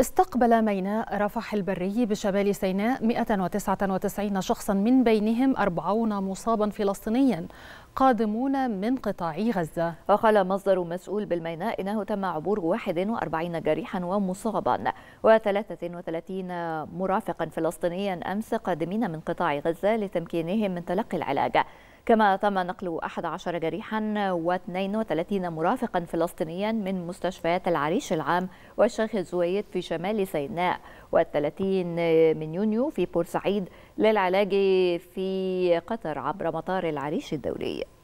استقبل ميناء رفح البري بشمال سيناء 199 شخصا من بينهم 40 مصابا فلسطينيا قادمون من قطاع غزة وقال مصدر مسؤول بالميناء إنه تم عبور 41 جريحا ومصابا و33 مرافقا فلسطينيا أمس قادمين من قطاع غزة لتمكينهم من تلقي العلاج كما تم نقل 11 جريحا و32 مرافقا فلسطينيا من مستشفيات العريش العام والشيخ الزويد في شمال سيناء و30 من يونيو في بورسعيد للعلاج في قطر عبر مطار العريش الدولي